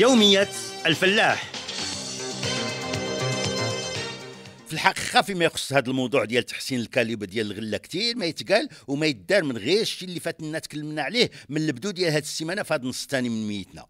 يومية الفلاح في الحقيقه فيما يخص هذا الموضوع ديال تحسين الكاليب ديال الغله كثير ما يتقال وما يدار من غير الشيء اللي فاتنا تكلمنا عليه من البدو ديال هذه السيمانه في هذا النص الثاني من ميتنا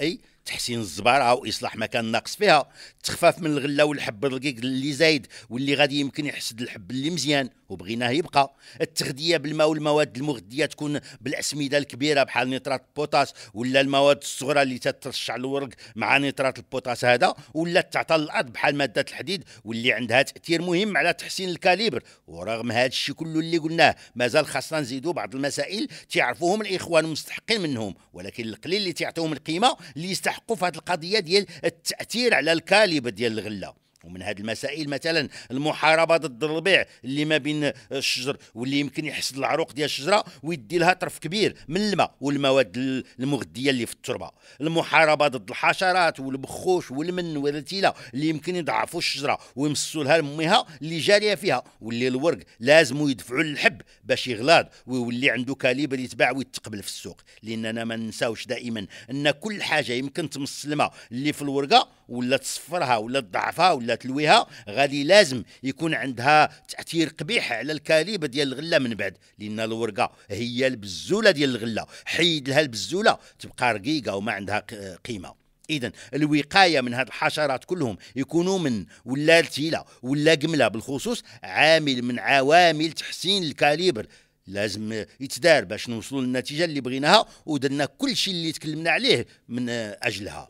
اي تحسين الزبارة واصلاح ما كان ناقص فيها تخفاف من الغله والحب الرقيق اللي زايد واللي غادي يمكن يحسد الحب اللي مزيان وبغيناه يبقى التغذيه بالماء والمواد المغذيه تكون بالاسمده الكبيره بحال نيترات البوتاس ولا المواد الصغرى اللي تترشع الورق مع نيترات البوتاس هذا ولا تعطى الارض بحال ماده الحديد واللي عندها تاثير مهم على تحسين الكاليبر ورغم هذا الشيء كله اللي قلناه مازال خاصنا نزيدوا بعض المسائل تعرفوهم الاخوان مستحقين منهم ولكن القليل اللي تعطيهم القيمه اللي يستحق تحقوا في هذه القضيه ديال التاثير على الكاليب ديال الغله ومن هذه المسائل مثلا المحاربه ضد الربيع اللي ما بين الشجر واللي يمكن يحصد العروق ديال الشجره ويدي لها طرف كبير من الماء والمواد المغذيه اللي في التربه المحاربه ضد الحشرات والبخوش والمن والرتيله اللي يمكن يضعفوا الشجره ويمسوا لها الميها اللي جاريه فيها واللي الورق لازم يدفعوا للحب باش يغلاض ويولي عنده كاليبر يتباع ويتقبل في السوق لاننا ما ننساوش دائما ان كل حاجه يمكن تمس الماء اللي في الورقه ولا تصفرها ولا تضعفها ولا تلويها غادي لازم يكون عندها تاثير قبيح على الكاليب ديال الغله من بعد لان الورقه هي البزوله ديال الغله حيد لها البزوله تبقى رقيقه وما عندها قيمه اذا الوقايه من هاد الحشرات كلهم يكونوا من ولا التيله ولا قمله بالخصوص عامل من عوامل تحسين الكاليبر لازم يتدار باش نوصلوا للنتيجه اللي بغيناها ودرنا كل شيء اللي تكلمنا عليه من اجلها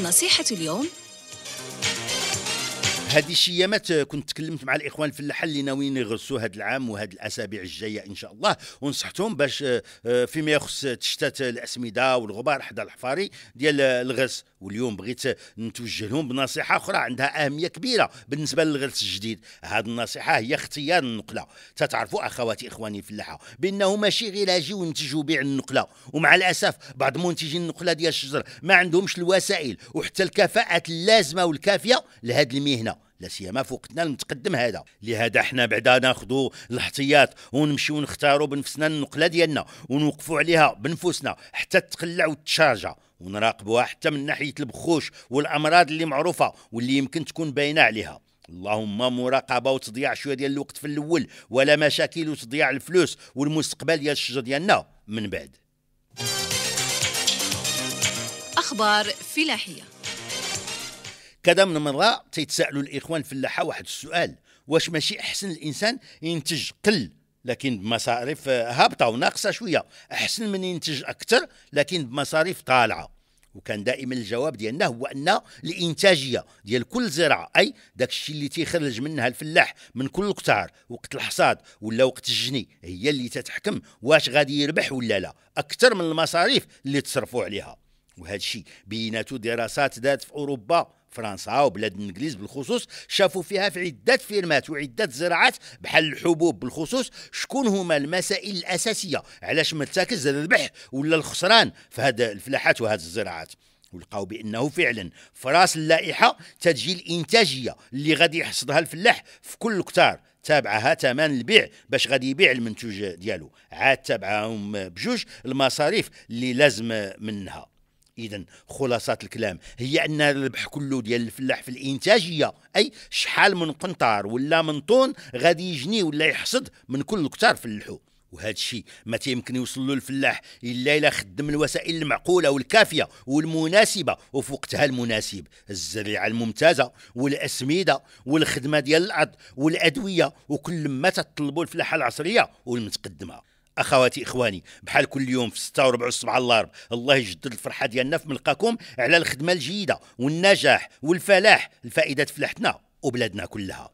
نصيحة اليوم هذه الشيامات كنت تكلمت مع الاخوان الفلاحه اللي ناويين يغرسوا هذا العام وهذه الاسابيع الجايه ان شاء الله ونصحتهم باش آه، آه، فيما يخص تشتات الاسمده والغبار حدا الحفاري ديال آه، الغرس واليوم بغيت نتوجه لهم بنصيحه اخرى عندها اهميه كبيره بالنسبه للغرس الجديد هذه النصيحه هي اختيار النقله تتعرفوا اخواتي اخواني الفلاحه بانه ماشي غير اجي وننتج وبيع النقله ومع الاسف بعض منتجين النقله ديال الشجر ما عندهمش الوسائل وحتى الكفاءات اللازمه والكافيه لهذه المهنه لا سيما في وقتنا المتقدم هذا لهذا حنا بعدا ناخذوا الاحتياط ونمشيو نختاروا بنفسنا النقله ديالنا ونوقفوا عليها بنفسنا حتى تقلع وتشارجا ونراقبوها حتى من ناحيه البخوش والامراض اللي معروفه واللي يمكن تكون باينه عليها اللهم مراقبه وتضيع شويه ديال الوقت في الاول ولا مشاكل وتضيع الفلوس والمستقبل ديال الشجر ديالنا من بعد اخبار فلاحيه كذا من مرة تيتسألوا الإخوان الفلاحة واحد السؤال واش ماشي أحسن الإنسان ينتج قل لكن بمصاريف آه، هابطة وناقصة شوية أحسن من ينتج أكثر لكن بمصاريف طالعة وكان دائما الجواب ديالنا هو ان الانتاجيه ديال كل زراعه اي داك الشيء اللي تيخرج منها الفلاح من كل قطار وقت الحصاد ولا وقت الجني هي اللي تتحكم واش غادي يربح ولا لا اكثر من المصاريف اللي تصرفوا عليها وهذا الشيء بيناتو دراسات دات في اوروبا فرنسا وبلاد الانجليز بالخصوص شافوا فيها في عده فيرمات وعده زراعات بحال الحبوب بالخصوص شكون هما المسائل الاساسيه علاش مرتكز الربح ولا الخسران في هذه الفلاحات وهذه الزراعات ولقاو بانه فعلا في راس اللائحه تجي الانتاجيه اللي غادي يحصدها الفلاح في كل كتار تابعها ثمن البيع باش غادي يبيع المنتوج ديالو عاد تابعهم بجوج المصاريف اللي لازم منها اذا خلاصه الكلام هي ان الربح كله ديال الفلاح في الانتاجيه اي شحال من قنطار ولا من طون غادي يجني ولا يحصد من كل كتار فلحو وهذا الشيء ما تيمكن يوصل له الفلاح الا الا خدم الوسائل المعقوله والكافيه والمناسبه وفي وقتها المناسب الزريعه الممتازه والاسمده والخدمه ديال الارض والادويه وكل ما تطلبوا الفلاحه العصريه والمتقدمه اخواتي اخواني بحال كل يوم في 6 و4 7 الارب الله يجدد الفرحه ديالنا في ملقاكم على الخدمه الجيده والنجاح والفلاح الفائده فلاحتنا وبلادنا كلها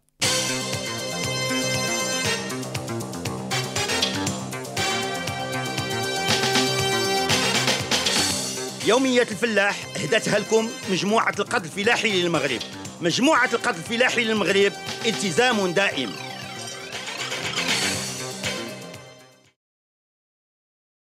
يومية الفلاح هدتها لكم مجموعة القتل الفلاحي للمغرب مجموعة القتل الفلاحي للمغرب التزام دائم